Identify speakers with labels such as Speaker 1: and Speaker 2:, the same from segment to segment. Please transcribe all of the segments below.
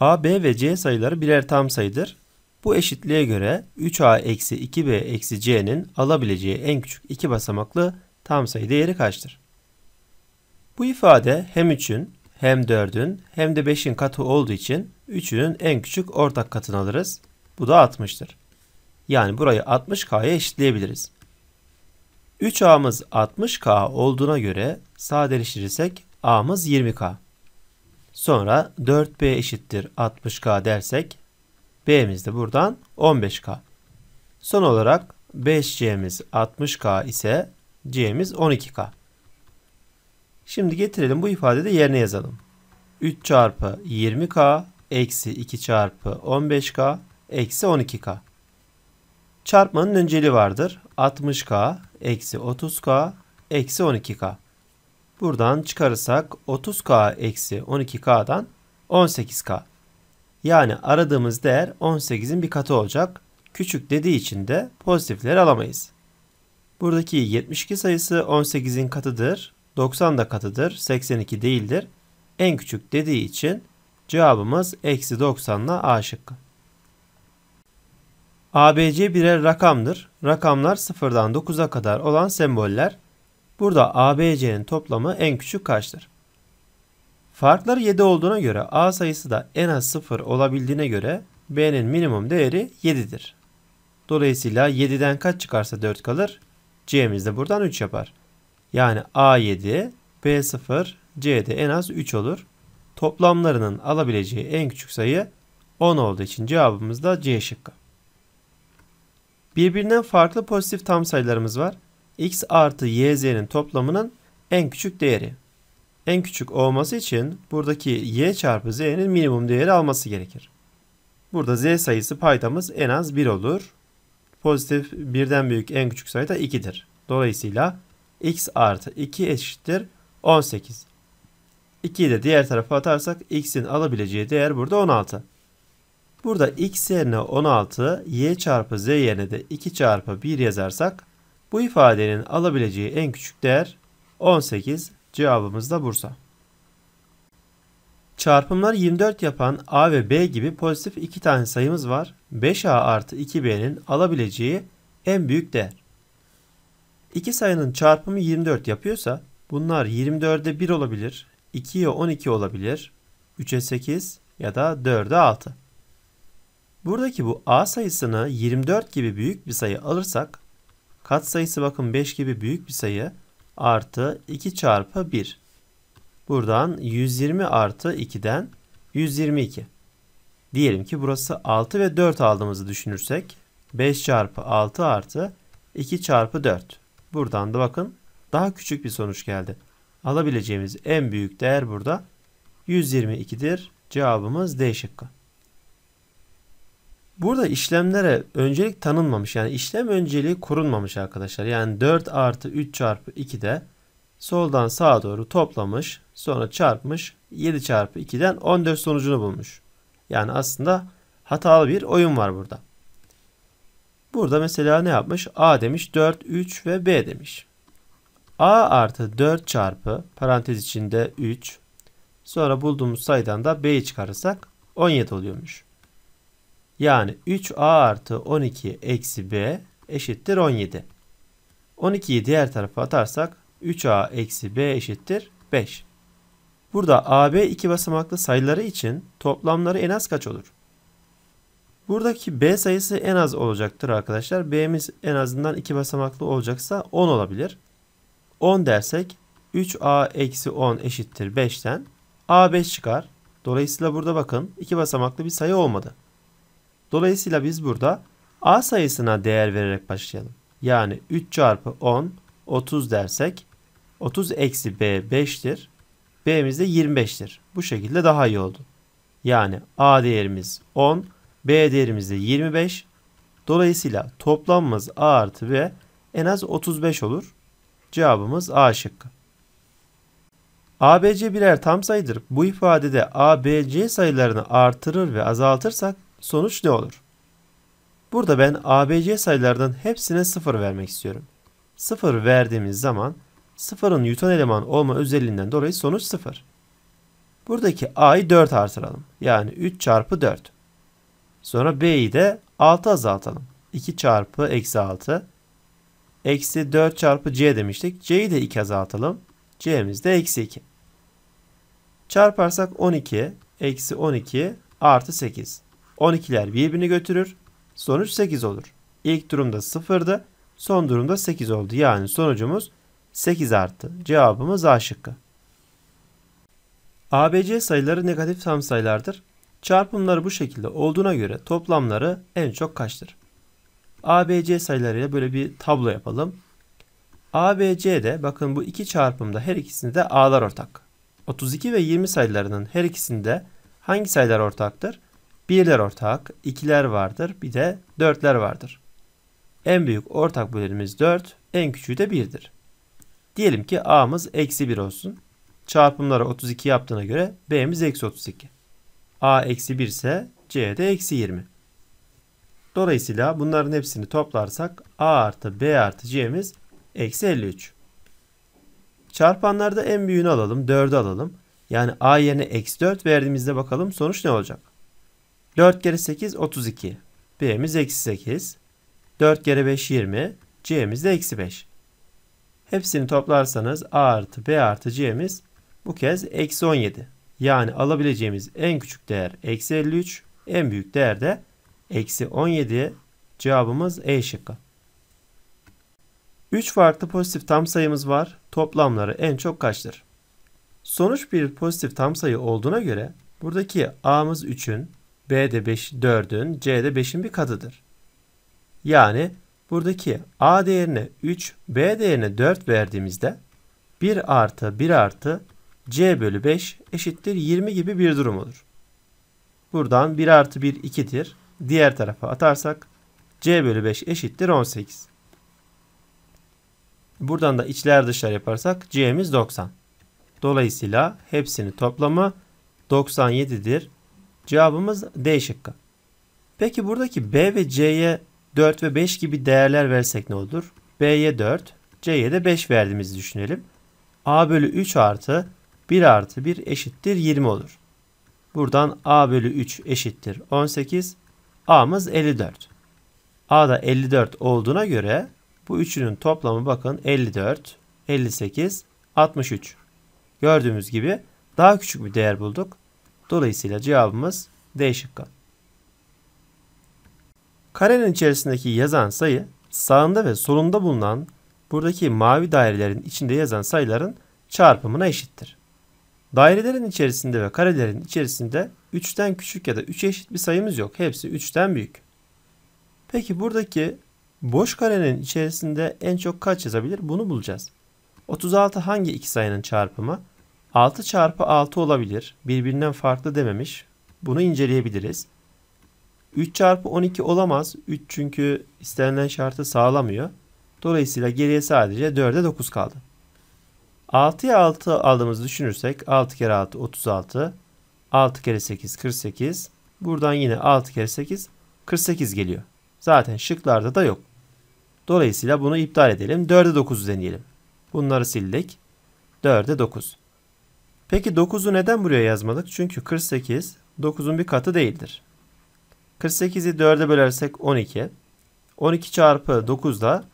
Speaker 1: A, B ve C sayıları birer tam sayıdır. Bu eşitliğe göre 3A 2B C'nin alabileceği en küçük iki basamaklı tam sayı değeri kaçtır? Bu ifade hem 3'ün hem 4'ün hem de 5'in katı olduğu için 3'ünün en küçük ortak katını alırız. Bu da 60'tır. Yani burayı 60K'ya eşitleyebiliriz. 3A'mız 60K olduğuna göre sadeleştirirsek A'mız 20K. Sonra 4B eşittir 60K dersek B'miz de buradan 15K. Son olarak 5C'miz 60K ise C'miz 12K. Şimdi getirelim bu ifadeyi yerine yazalım. 3 çarpı 20K eksi 2 çarpı 15K eksi 12K. Çarpmanın önceliği vardır. 60K eksi 30K eksi 12K. Buradan çıkarırsak 30K eksi 12K'dan 18K. Yani aradığımız değer 18'in bir katı olacak. Küçük dediği için de pozitifleri alamayız. Buradaki 72 sayısı 18'in katıdır. 90 da katıdır. 82 değildir. En küçük dediği için cevabımız eksi 90 ile A şıkkı. ABC birer rakamdır. Rakamlar 0'dan 9'a kadar olan semboller. Burada ABC'nin toplamı en küçük kaçtır? Farkları 7 olduğuna göre A sayısı da en az 0 olabildiğine göre B'nin minimum değeri 7'dir. Dolayısıyla 7'den kaç çıkarsa 4 kalır? C'miz de buradan 3 yapar. Yani A 7, B 0, C de en az 3 olur. Toplamlarının alabileceği en küçük sayı 10 olduğu için cevabımız da C şıkkı. Birbirinden farklı pozitif tam sayılarımız var x artı yz'nin toplamının en küçük değeri. En küçük olması için buradaki y çarpı z'nin minimum değeri alması gerekir. Burada z sayısı paydamız en az 1 olur. Pozitif birden büyük en küçük sayı da 2'dir. Dolayısıyla x artı 2 eşittir 18. 2'yi de diğer tarafa atarsak x'in alabileceği değer burada 16. Burada x yerine 16, y çarpı z yerine de 2 çarpı 1 yazarsak bu ifadenin alabileceği en küçük değer 18 cevabımız da Bursa. Çarpımlar 24 yapan A ve B gibi pozitif iki tane sayımız var. 5A artı 2B'nin alabileceği en büyük değer. İki sayının çarpımı 24 yapıyorsa bunlar 24'e 1 olabilir, 2'ye 12 olabilir, 3'e 8 ya da 4'e 6. Buradaki bu A sayısını 24 gibi büyük bir sayı alırsak katsayısı bakın 5 gibi büyük bir sayı artı 2 çarpı 1. Buradan 120 artı 2'den 122. Diyelim ki burası 6 ve 4 aldığımızı düşünürsek 5 çarpı 6 artı 2 çarpı 4. Buradan da bakın daha küçük bir sonuç geldi. Alabileceğimiz en büyük değer burada 122'dir. Cevabımız D şıkkı. Burada işlemlere öncelik tanınmamış. Yani işlem önceliği korunmamış arkadaşlar. Yani 4 artı 3 çarpı 2 de soldan sağa doğru toplamış. Sonra çarpmış. 7 çarpı 2'den 14 sonucunu bulmuş. Yani aslında hatalı bir oyun var burada. Burada mesela ne yapmış? A demiş 4, 3 ve B demiş. A artı 4 çarpı parantez içinde 3. Sonra bulduğumuz sayıdan da B'yi çıkarırsak 17 oluyormuş. Yani 3a artı 12 eksi b eşittir 17. 12'yi diğer tarafa atarsak 3a eksi b eşittir 5. Burada AB iki basamaklı sayıları için toplamları en az kaç olur? Buradaki B sayısı en az olacaktır arkadaşlar. B'miz en azından iki basamaklı olacaksa 10 olabilir. 10 dersek 3A eksi 10 eşittir 5'ten A5 çıkar. Dolayısıyla burada bakın iki basamaklı bir sayı olmadı. Dolayısıyla biz burada A sayısına değer vererek başlayalım. Yani 3 çarpı 10 30 dersek 30 eksi B 5'tir. B'miz de 25'tir. Bu şekilde daha iyi oldu. Yani A değerimiz 10, B değerimiz de 25. Dolayısıyla toplamımız A artı B en az 35 olur. Cevabımız A şıkkı. ABC birer tam sayıdır. Bu ifadede ABC sayılarını artırır ve azaltırsak sonuç ne olur? Burada ben ABC sayılardan hepsine 0 vermek istiyorum. 0 verdiğimiz zaman 0'ın Newton eleman olma özelliğinden dolayı sonuç 0. Buradaki A'yı 4 artıralım. Yani 3 çarpı 4. Sonra B'yi de 6 azaltalım. 2 çarpı eksi 6. Eksi 4 çarpı C demiştik. C'yi de 2 azaltalım. C'miz de eksi 2. Çarparsak 12 eksi 12 artı 8. 12'ler birbirini götürür. Sonuç 8 olur. İlk durumda 0'dı. Son durumda 8 oldu. Yani sonucumuz 8 arttı. Cevabımız A şıkkı. ABC sayıları negatif tam sayılardır. Çarpımları bu şekilde olduğuna göre toplamları en çok kaçtır? ABC sayılarıyla böyle bir tablo yapalım. ABC'de bakın bu iki çarpımda her ikisinde A'lar ortak. 32 ve 20 sayılarının her ikisinde hangi sayılar ortaktır? Birler ortak, ikiler vardır, bir de dörtler vardır. En büyük ortak bölümümüz 4, en küçüğü de 1'dir. Diyelim ki a'mız eksi 1 olsun. Çarpımları 32 yaptığına göre b'miz eksi 32. a eksi 1 ise c de eksi 20. Dolayısıyla bunların hepsini toplarsak a artı b artı c'miz eksi 53. Çarpanlarda en büyüğünü alalım, 4'ü alalım. Yani a yerine eksi 4 verdiğimizde bakalım sonuç ne olacak? 4 kere 8 32. B'miz eksi 8. 4 kere 5 20. C'miz de eksi 5. Hepsini toplarsanız A artı B artı C'miz bu kez eksi 17. Yani alabileceğimiz en küçük değer eksi 53. En büyük değer de eksi 17. Cevabımız E şıkkı. 3 farklı pozitif tam sayımız var. Toplamları en çok kaçtır? Sonuç bir pozitif tam sayı olduğuna göre buradaki A'mız 3'ün, B de 5, 4'ün, C de 5'in bir katıdır. Yani buradaki A değerine 3, B değerine 4 verdiğimizde 1 artı 1 artı C bölü 5 eşittir 20 gibi bir durum olur. Buradan 1 artı 1 2'dir. Diğer tarafa atarsak C bölü 5 eşittir 18. Buradan da içler dışlar yaparsak C'miz 90. Dolayısıyla hepsinin toplamı 97'dir. Cevabımız D şıkkı. Peki buradaki B ve C'ye 4 ve 5 gibi değerler versek ne olur? B'ye 4, C'ye de 5 verdiğimizi düşünelim. A bölü 3 artı 1 artı 1 eşittir 20 olur. Buradan A bölü 3 eşittir 18. A'mız 54. A da 54 olduğuna göre bu üçünün toplamı bakın 54, 58, 63. Gördüğümüz gibi daha küçük bir değer bulduk. Dolayısıyla cevabımız D şıkkı. Karenin içerisindeki yazan sayı sağında ve solunda bulunan buradaki mavi dairelerin içinde yazan sayıların çarpımına eşittir. Dairelerin içerisinde ve karelerin içerisinde 3'ten küçük ya da 3'e eşit bir sayımız yok. Hepsi 3'ten büyük. Peki buradaki boş karenin içerisinde en çok kaç yazabilir? Bunu bulacağız. 36 hangi iki sayının çarpımı? 6 çarpı 6 olabilir. Birbirinden farklı dememiş. Bunu inceleyebiliriz. 3 çarpı 12 olamaz. 3 çünkü istenilen şartı sağlamıyor. Dolayısıyla geriye sadece 4'e 9 kaldı. 6'ya 6 aldığımızı düşünürsek 6 kere 6 36. 6 kere 8 48. Buradan yine 6 kere 8 48 geliyor. Zaten şıklarda da yok. Dolayısıyla bunu iptal edelim. 4'e 9 deneyelim. Bunları sildik. 4'e 9. Peki 9'u neden buraya yazmadık? Çünkü 48 9'un bir katı değildir. 48'i 4'e bölersek 12. 12 çarpı 9 da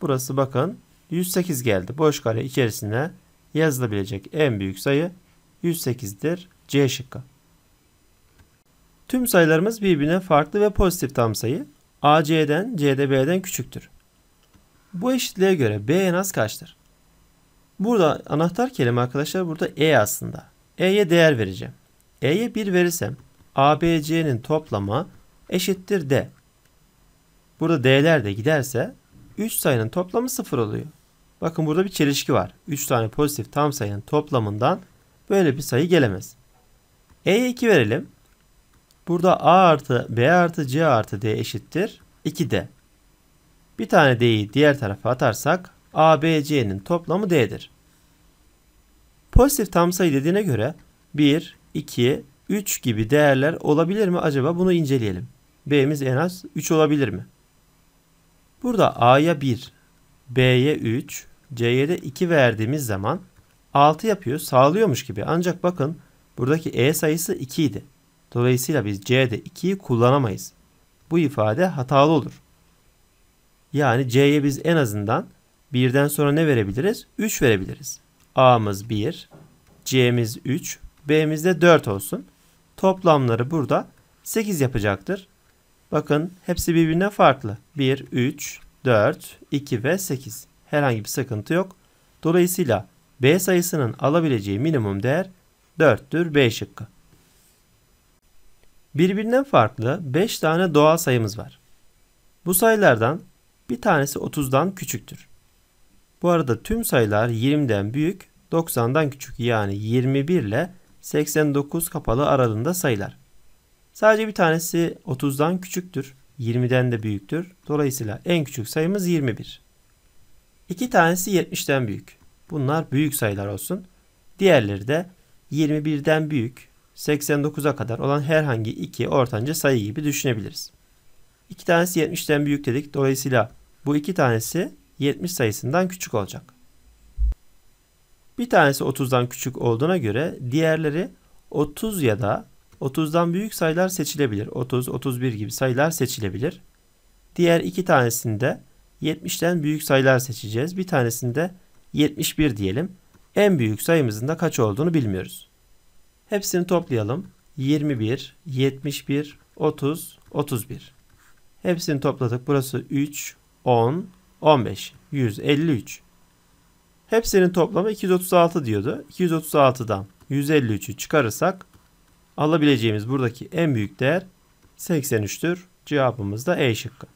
Speaker 1: burası bakın 108 geldi. Boş kare içerisine yazılabilecek en büyük sayı 108'dir. C şıkkı. Tüm sayılarımız birbirine farklı ve pozitif tam sayı. A, C'den, C'de B'den küçüktür. Bu eşitliğe göre B en az kaçtır? Burada anahtar kelime arkadaşlar burada E aslında. E'ye değer vereceğim. E'ye 1 verirsem ABC'nin toplamı eşittir D. Burada D'ler de giderse 3 sayının toplamı 0 oluyor. Bakın burada bir çelişki var. 3 tane pozitif tam sayının toplamından böyle bir sayı gelemez. E'ye 2 verelim. Burada A artı B artı C artı D eşittir 2D. Bir tane D'yi diğer tarafa atarsak ABC'nin toplamı D'dir. Pozitif tam sayı dediğine göre 1, 2, 3 gibi değerler olabilir mi acaba? Bunu inceleyelim. B'miz en az 3 olabilir mi? Burada A'ya 1, B'ye 3, C'ye de 2 verdiğimiz zaman 6 yapıyor, sağlıyormuş gibi. Ancak bakın buradaki E sayısı 2 idi. Dolayısıyla biz C'de 2'yi kullanamayız. Bu ifade hatalı olur. Yani C'ye biz en azından 1'den sonra ne verebiliriz? 3 verebiliriz. A'mız 1, C'miz 3, B'miz de 4 olsun. Toplamları burada 8 yapacaktır. Bakın hepsi birbirine farklı. 1, 3, 4, 2 ve 8. Herhangi bir sıkıntı yok. Dolayısıyla B sayısının alabileceği minimum değer 4'tür B şıkkı. Birbirinden farklı 5 tane doğal sayımız var. Bu sayılardan bir tanesi 30'dan küçüktür. Bu arada tüm sayılar 20'den büyük 90'dan küçük yani 21 ile 89 kapalı aralığında sayılar. Sadece bir tanesi 30'dan küçüktür. 20'den de büyüktür. Dolayısıyla en küçük sayımız 21. İki tanesi 70'ten büyük. Bunlar büyük sayılar olsun. Diğerleri de 21'den büyük 89'a kadar olan herhangi iki ortanca sayı gibi düşünebiliriz. İki tanesi 70'ten büyük dedik. Dolayısıyla bu iki tanesi 70 sayısından küçük olacak. Bir tanesi 30'dan küçük olduğuna göre diğerleri 30 ya da 30'dan büyük sayılar seçilebilir. 30, 31 gibi sayılar seçilebilir. Diğer iki tanesinde 70'ten büyük sayılar seçeceğiz. Bir tanesinde 71 diyelim. En büyük sayımızın da kaç olduğunu bilmiyoruz. Hepsini toplayalım. 21, 71, 30, 31. Hepsini topladık. Burası 3, 10, 15, 153. Hepsinin toplamı 236 diyordu. 236'dan 153'ü çıkarırsak alabileceğimiz buradaki en büyük değer 83'tür. Cevabımız da E şıkkı.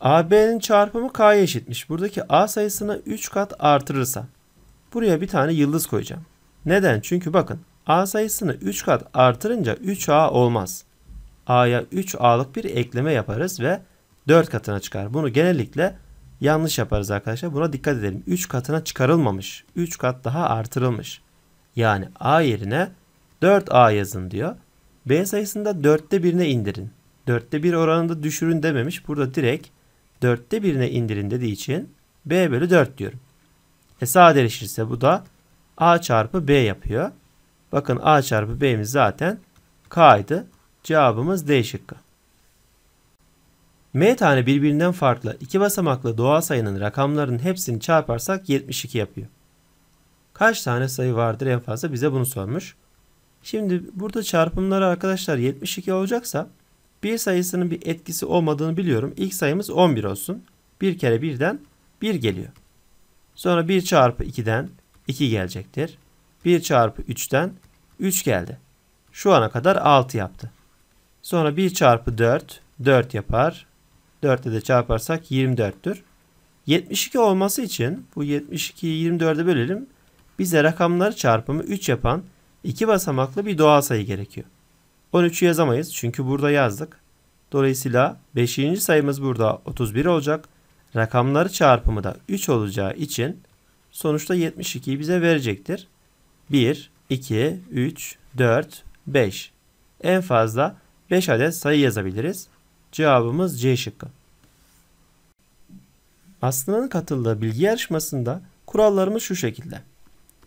Speaker 1: AB'nin çarpımı K'ya eşitmiş. Buradaki A sayısını 3 kat artırırsam buraya bir tane yıldız koyacağım. Neden? Çünkü bakın A sayısını 3 kat artırınca 3A olmaz. A'ya 3A'lık bir ekleme yaparız ve 4 katına çıkar. Bunu genellikle yanlış yaparız arkadaşlar. Buna dikkat edelim. 3 katına çıkarılmamış. 3 kat daha artırılmış. Yani A yerine 4A yazın diyor. B sayısında da 4'te 1'ine indirin. 4'te 1 oranında düşürün dememiş. Burada direkt 4'te 1'ine indirin dediği için B bölü 4 diyorum. E sadeleşirse bu da A çarpı B yapıyor. Bakın A çarpı B'miz zaten K'ydı. Cevabımız D şıkkı. M tane birbirinden farklı iki basamaklı doğal sayının rakamlarının hepsini çarparsak 72 yapıyor. Kaç tane sayı vardır en fazla bize bunu sormuş. Şimdi burada çarpımları arkadaşlar 72 olacaksa bir sayısının bir etkisi olmadığını biliyorum. İlk sayımız 11 olsun. Bir kere birden 1 geliyor. Sonra 1 çarpı 2'den 2 gelecektir. 1 çarpı 3'ten 3 geldi. Şu ana kadar 6 yaptı. Sonra 1 çarpı 4 4 yapar. 4 de çarparsak 24'tür. 72 olması için bu 72'yi 24'e bölelim. Bize rakamları çarpımı 3 yapan 2 basamaklı bir doğal sayı gerekiyor. 13'ü yazamayız çünkü burada yazdık. Dolayısıyla 5. sayımız burada 31 olacak. Rakamları çarpımı da 3 olacağı için sonuçta 72'yi bize verecektir. 1, 2, 3, 4, 5. En fazla 5 adet sayı yazabiliriz. Cevabımız C şıkkı. Aslı'nın katıldığı bilgi yarışmasında kurallarımız şu şekilde.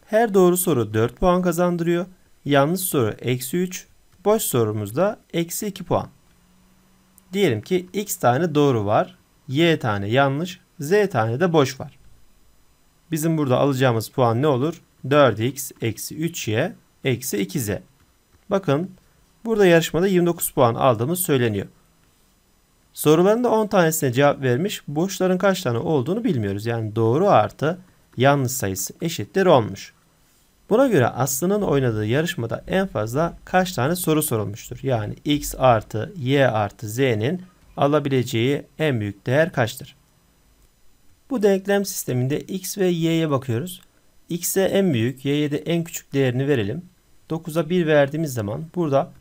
Speaker 1: Her doğru soru 4 puan kazandırıyor. Yanlış soru eksi 3. Boş sorumuzda eksi 2 puan. Diyelim ki x tane doğru var. y tane yanlış. z tane de boş var. Bizim burada alacağımız puan ne olur? 4x eksi 3y eksi 2z. Bakın burada yarışmada 29 puan aldığımız söyleniyor. Soruların da 10 tanesine cevap vermiş. Boşların kaç tane olduğunu bilmiyoruz. Yani doğru artı yanlış sayısı eşittir olmuş. Buna göre Aslı'nın oynadığı yarışmada en fazla kaç tane soru sorulmuştur? Yani x artı y artı z'nin alabileceği en büyük değer kaçtır? Bu denklem sisteminde x ve y'ye bakıyoruz. x'e en büyük, y'ye de en küçük değerini verelim. 9'a 1 verdiğimiz zaman burada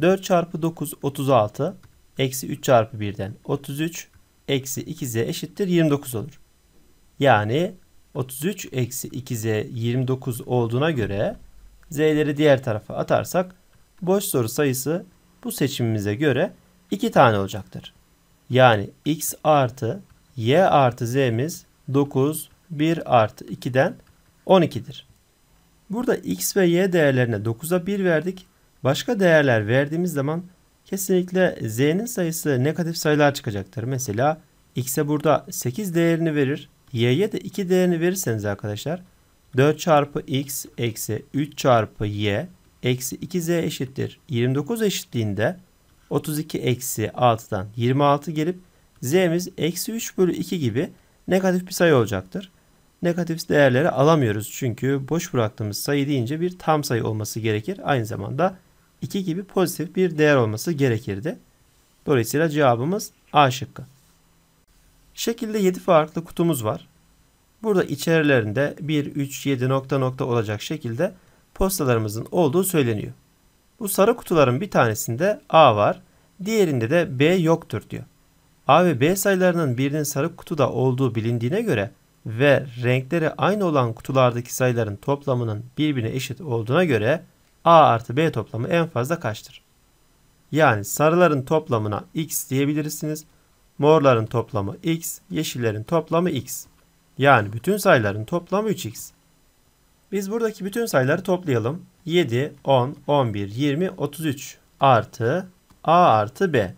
Speaker 1: 4 çarpı 9 36, eksi 3 çarpı 1'den 33 eksi 2z eşittir 29 olur. Yani 33 eksi 2z 29 olduğuna göre z'leri diğer tarafa atarsak boş soru sayısı bu seçimimize göre 2 tane olacaktır. Yani x artı y artı z'miz 9, 1 artı 2'den 12'dir. Burada x ve y değerlerine 9'a 1 verdik. Başka değerler verdiğimiz zaman kesinlikle z'nin sayısı negatif sayılar çıkacaktır. Mesela x'e burada 8 değerini verir. y'ye de 2 değerini verirseniz arkadaşlar 4 çarpı x eksi 3 çarpı y eksi 2z eşittir. 29 eşitliğinde 32 eksi 6'dan 26 gelip z'miz eksi 3 bölü 2 gibi negatif bir sayı olacaktır. Negatif değerleri alamıyoruz çünkü boş bıraktığımız sayı deyince bir tam sayı olması gerekir. Aynı zamanda 2 gibi pozitif bir değer olması gerekirdi. Dolayısıyla cevabımız A şıkkı. Şekilde 7 farklı kutumuz var. Burada içerilerinde 1, 3, 7 nokta nokta olacak şekilde postalarımızın olduğu söyleniyor. Bu sarı kutuların bir tanesinde A var, diğerinde de B yoktur diyor. A ve B sayılarının birinin sarı kutuda olduğu bilindiğine göre ve renkleri aynı olan kutulardaki sayıların toplamının birbirine eşit olduğuna göre A artı B toplamı en fazla kaçtır? Yani sarıların toplamına X diyebilirsiniz. Morların toplamı X, yeşillerin toplamı X. Yani bütün sayıların toplamı 3X. Biz buradaki bütün sayıları toplayalım. 7, 10, 11, 20, 33 artı A artı B.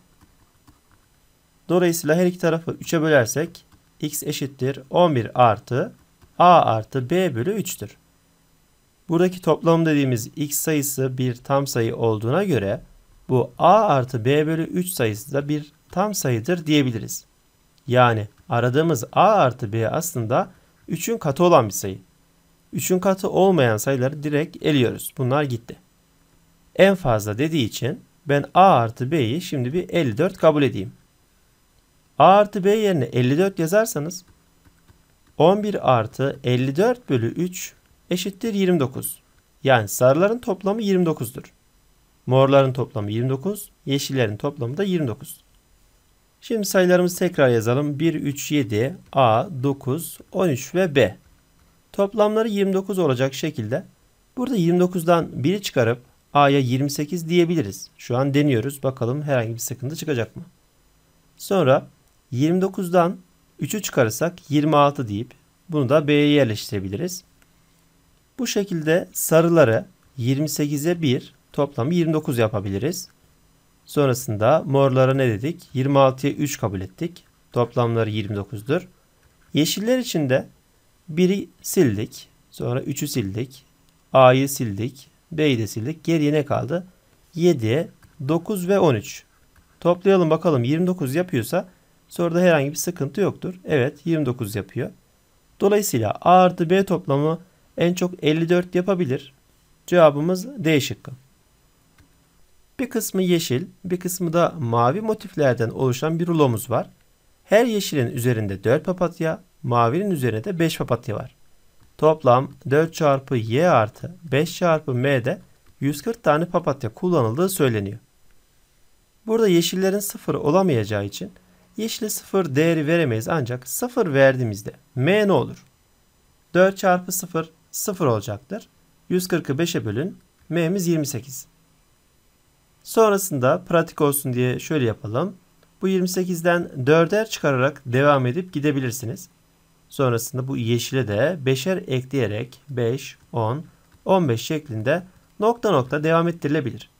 Speaker 1: Dolayısıyla her iki tarafı 3'e bölersek x eşittir 11 artı A artı B bölü 3'tür. Buradaki toplam dediğimiz x sayısı bir tam sayı olduğuna göre bu a artı b bölü 3 sayısı da bir tam sayıdır diyebiliriz. Yani aradığımız a artı b aslında 3'ün katı olan bir sayı. 3'ün katı olmayan sayıları direkt eliyoruz. Bunlar gitti. En fazla dediği için ben a artı b'yi şimdi bir 54 kabul edeyim. a artı b yerine 54 yazarsanız 11 artı 54 bölü 3 eşittir 29. Yani sarıların toplamı 29'dur. Morların toplamı 29, yeşillerin toplamı da 29. Şimdi sayılarımızı tekrar yazalım. 1, 3, 7, A, 9, 13 ve B. Toplamları 29 olacak şekilde burada 29'dan biri çıkarıp A'ya 28 diyebiliriz. Şu an deniyoruz. Bakalım herhangi bir sıkıntı çıkacak mı? Sonra 29'dan 3'ü çıkarırsak 26 deyip bunu da B'ye yerleştirebiliriz. Bu şekilde sarıları 28'e 1 toplamı 29 yapabiliriz. Sonrasında morlara ne dedik? 26'ya 3 kabul ettik. Toplamları 29'dur. Yeşiller için de 1'i sildik. Sonra 3'ü sildik. A'yı sildik. B'yi de sildik. Geriye ne kaldı? 7, 9 ve 13. Toplayalım bakalım 29 yapıyorsa sonra da herhangi bir sıkıntı yoktur. Evet 29 yapıyor. Dolayısıyla A artı B toplamı en çok 54 yapabilir. Cevabımız D şıkkı. Bir kısmı yeşil, bir kısmı da mavi motiflerden oluşan bir rulomuz var. Her yeşilin üzerinde 4 papatya, mavinin üzerinde de 5 papatya var. Toplam 4 çarpı y artı 5 çarpı m'de 140 tane papatya kullanıldığı söyleniyor. Burada yeşillerin 0 olamayacağı için yeşile 0 değeri veremeyiz ancak 0 verdiğimizde m ne olur? 4 çarpı 0 0 olacaktır. 140'ı 5'e bölün. M'miz 28. Sonrasında pratik olsun diye şöyle yapalım. Bu 28'den 4'er çıkararak devam edip gidebilirsiniz. Sonrasında bu yeşile de 5'er ekleyerek 5, 10, 15 şeklinde nokta nokta devam ettirilebilir.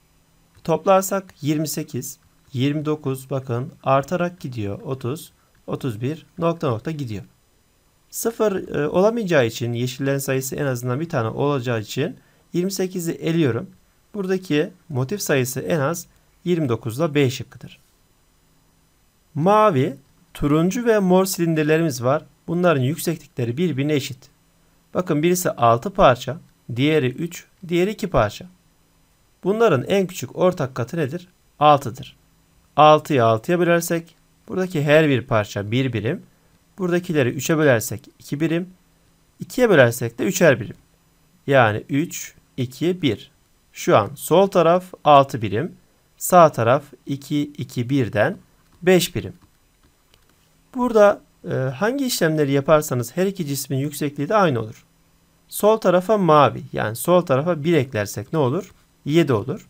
Speaker 1: Toplarsak 28, 29 bakın artarak gidiyor 30, 31 nokta nokta gidiyor. Sıfır e, olamayacağı için yeşillerin sayısı en azından bir tane olacağı için 28'i eliyorum. Buradaki motif sayısı en az 29'da B şıkkıdır. Mavi, turuncu ve mor silindirlerimiz var. Bunların yükseklikleri birbirine eşit. Bakın birisi 6 parça, diğeri 3, diğeri 2 parça. Bunların en küçük ortak katı nedir? 6'dır. 6'yı 6'ya bölersek buradaki her bir parça 1 bir birim. Buradakileri 3'e bölersek 2 birim. 2'ye bölersek de 3'er birim. Yani 3, 2, 1. Şu an sol taraf 6 birim. Sağ taraf 2, 2, 1'den 5 birim. Burada e, hangi işlemleri yaparsanız her iki cismin yüksekliği de aynı olur. Sol tarafa mavi yani sol tarafa 1 eklersek ne olur? 7 olur.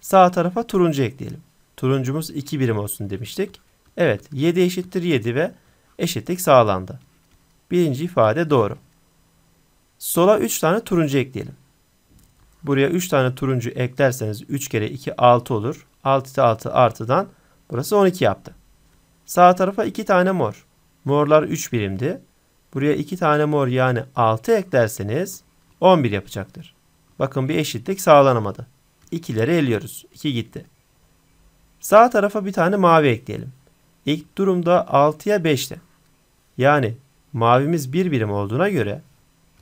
Speaker 1: Sağ tarafa turuncu ekleyelim. Turuncumuz 2 birim olsun demiştik. Evet 7 eşittir 7 ve eşitlik sağlandı. Birinci ifade doğru. Sola 3 tane turuncu ekleyelim. Buraya 3 tane turuncu eklerseniz 3 kere 2 6 olur. 6 6 artıdan burası 12 yaptı. Sağ tarafa 2 tane mor. Morlar 3 birimdi. Buraya 2 tane mor yani 6 eklerseniz 11 yapacaktır. Bakın bir eşitlik sağlanamadı. 2'leri eliyoruz. 2 gitti. Sağ tarafa bir tane mavi ekleyelim. İlk durumda 6'ya 5'ti. Yani mavimiz bir birim olduğuna göre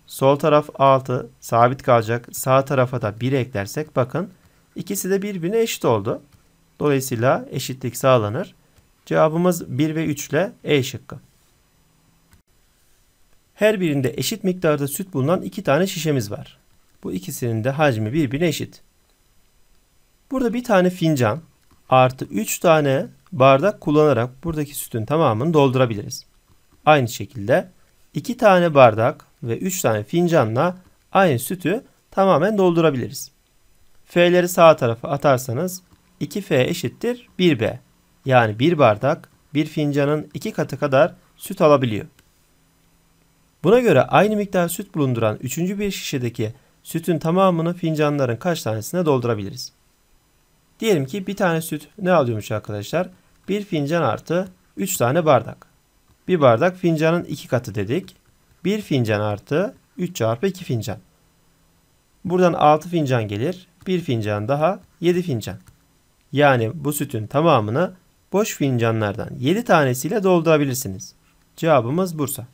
Speaker 1: sol taraf 6 sabit kalacak. Sağ tarafa da 1 eklersek bakın ikisi de birbirine eşit oldu. Dolayısıyla eşitlik sağlanır. Cevabımız 1 ve 3 ile E şıkkı. Her birinde eşit miktarda süt bulunan iki tane şişemiz var. Bu ikisinin de hacmi birbirine eşit. Burada bir tane fincan artı 3 tane bardak kullanarak buradaki sütün tamamını doldurabiliriz. Aynı şekilde 2 tane bardak ve 3 tane fincanla aynı sütü tamamen doldurabiliriz. F'leri sağ tarafa atarsanız 2F eşittir 1B. Yani bir bardak bir fincanın iki katı kadar süt alabiliyor. Buna göre aynı miktar süt bulunduran üçüncü bir şişedeki sütün tamamını fincanların kaç tanesine doldurabiliriz? Diyelim ki bir tane süt ne alıyormuş arkadaşlar? Bir fincan artı 3 tane bardak. Bir bardak fincanın iki katı dedik. Bir fincan artı 3 çarpı 2 fincan. Buradan 6 fincan gelir. Bir fincan daha 7 fincan. Yani bu sütün tamamını boş fincanlardan 7 tanesiyle doldurabilirsiniz. Cevabımız Bursa.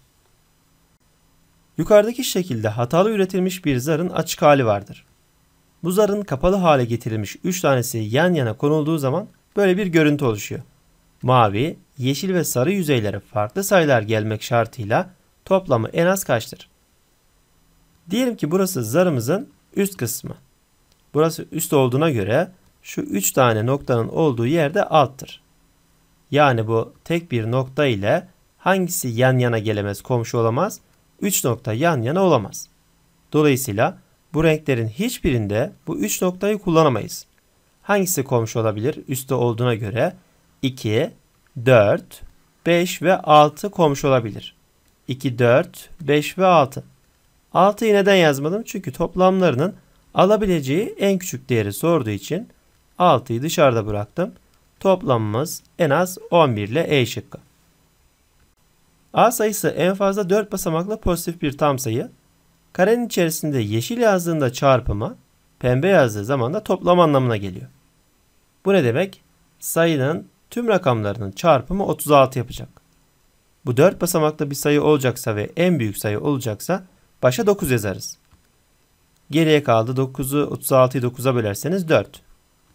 Speaker 1: Yukarıdaki şekilde hatalı üretilmiş bir zarın açık hali vardır. Bu zarın kapalı hale getirilmiş 3 tanesi yan yana konulduğu zaman böyle bir görüntü oluşuyor. Mavi, yeşil ve sarı yüzeylere farklı sayılar gelmek şartıyla toplamı en az kaçtır? Diyelim ki burası zarımızın üst kısmı. Burası üst olduğuna göre şu 3 tane noktanın olduğu yerde alttır. Yani bu tek bir nokta ile hangisi yan yana gelemez, komşu olamaz? 3 nokta yan yana olamaz. Dolayısıyla bu renklerin hiçbirinde bu 3 noktayı kullanamayız. Hangisi komşu olabilir? Üste olduğuna göre 2, 4, 5 ve 6 komşu olabilir. 2, 4, 5 ve 6. 6'yı neden yazmadım? Çünkü toplamlarının alabileceği en küçük değeri sorduğu için 6'yı dışarıda bıraktım. Toplamımız en az 11 ile E şıkkı. A sayısı en fazla 4 basamaklı pozitif bir tam sayı. Karenin içerisinde yeşil yazdığında çarpıma, pembe yazdığı zaman da toplam anlamına geliyor. Bu ne demek? Sayının tüm rakamlarının çarpımı 36 yapacak. Bu 4 basamaklı bir sayı olacaksa ve en büyük sayı olacaksa başa 9 yazarız. Geriye kaldı 9'u 36'yı 9'a bölerseniz 4.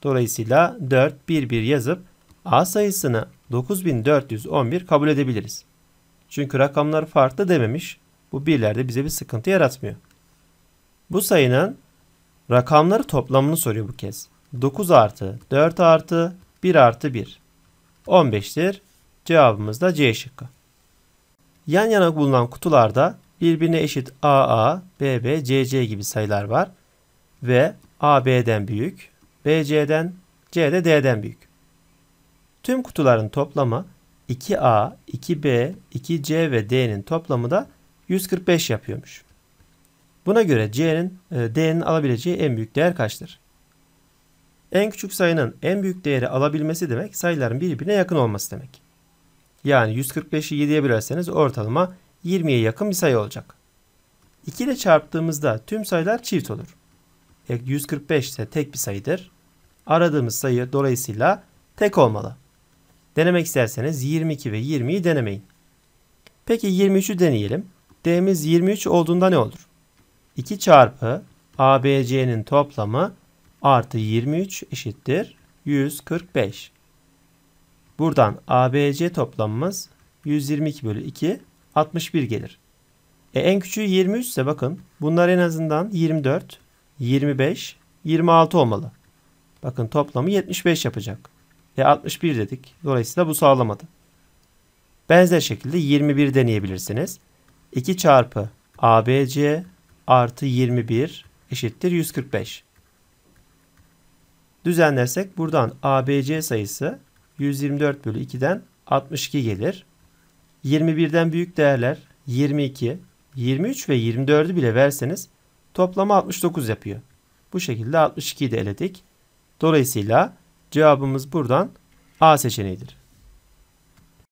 Speaker 1: Dolayısıyla 4 1 1 yazıp A sayısını 9411 kabul edebiliriz. Çünkü rakamlar farklı dememiş. Bu birlerde bize bir sıkıntı yaratmıyor. Bu sayının rakamları toplamını soruyor bu kez. 9 artı 4 artı 1 artı 1. 15'tir. Cevabımız da C şıkkı. Yan yana bulunan kutularda birbirine eşit AA, BB, CC gibi sayılar var ve AB'den büyük, BC'den, C'de D'den büyük. Tüm kutuların toplamı 2A, 2B, 2C ve D'nin toplamı da 145 yapıyormuş. Buna göre C'nin e, D'nin alabileceği en büyük değer kaçtır? En küçük sayının en büyük değeri alabilmesi demek sayıların birbirine yakın olması demek. Yani 145'i 7'ye bölerseniz ortalama 20'ye yakın bir sayı olacak. 2 ile çarptığımızda tüm sayılar çift olur. 145 e, ise tek bir sayıdır. Aradığımız sayı dolayısıyla tek olmalı. Denemek isterseniz 22 ve 20'yi denemeyin. Peki 23'ü deneyelim. D'miz 23 olduğunda ne olur? 2 çarpı ABC'nin toplamı artı 23 eşittir 145. Buradan ABC toplamımız 122 bölü 2 61 gelir. E en küçüğü 23 ise bakın bunlar en azından 24, 25, 26 olmalı. Bakın toplamı 75 yapacak. E 61 dedik. Dolayısıyla bu sağlamadı. Benzer şekilde 21 deneyebilirsiniz. 2 çarpı ABC artı 21 eşittir 145. Düzenlersek buradan ABC sayısı 124 bölü 2'den 62 gelir. 21'den büyük değerler 22, 23 ve 24'ü bile verseniz toplamı 69 yapıyor. Bu şekilde 62'yi de eledik. Dolayısıyla cevabımız buradan A seçeneğidir.